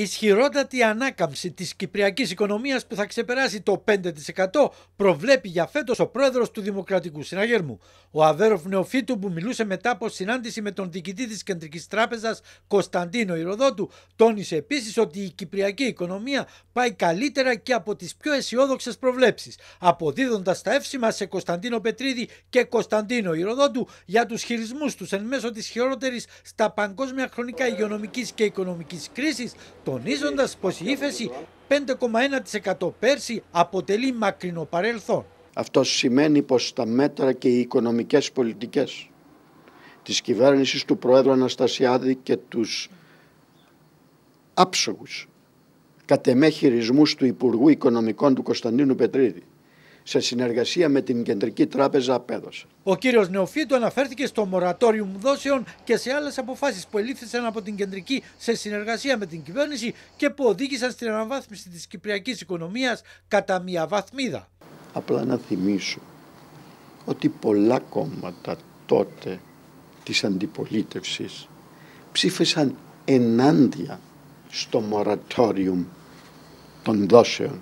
ισχυρότατη ανάκαμψη της κυπριακής οικονομίας που θα ξεπεράσει το 5% προβλέπει για φέτος ο πρόεδρος του Δημοκρατικού Συναγερμού. Ο Αβέροφ Νεοφίτου που μιλούσε μετά από συνάντηση με τον διοικητή της Κεντρικής Τράπεζας Κωνσταντίνο Ηροδότου τόνισε επίσης ότι η κυπριακή οικονομία πάει καλύτερα και από τις πιο αισιόδοξες προβλέψεις αποδίδοντας τα εύσημα σε Κωνσταντίνο Πετρίδη και Κωνσταντίνο Ηροδότου για τους χειρισμούς τους εν μέσω της χειρότερης στα παγκόσμια χρονικά υγειονομικής και οικονομικής κρίσης τονίζοντας πως η ύφεση 5,1% πέρσι αποτελεί μακρινό παρελθόν. Αυτό σημαίνει πως τα μέτρα και οι οικονομικές πολιτικές της κυβέρνησης του Προέδρου Αναστασιάδη και τους άψογους κατεμέ του Υπουργού Οικονομικών του Κωνσταντίνου Πετρίδη σε συνεργασία με την Κεντρική Τράπεζα απέδωσε. Ο κύριος Νεοφίτο αναφέρθηκε στο μορατόριουμ δόσεων και σε άλλες αποφάσεις που ελήφθησαν από την Κεντρική σε συνεργασία με την κυβέρνηση και που οδήγησαν στην αναβάθμιση της κυπριακής οικονομίας κατά μία βαθμίδα. Απλά να θυμίσω ότι πολλά κόμματα τότε της αντιπολίτευσης ψήφισαν ενάντια στο μορατόριουμ των δόσεων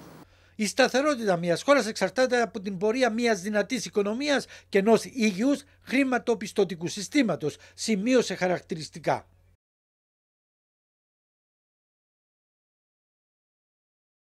η σταθερότητα μιας χώρας εξαρτάται από την πορεία μιας δυνατής οικονομίας και ενός υγιούς χρηματοπιστωτικού συστήματος, σημείωσε χαρακτηριστικά.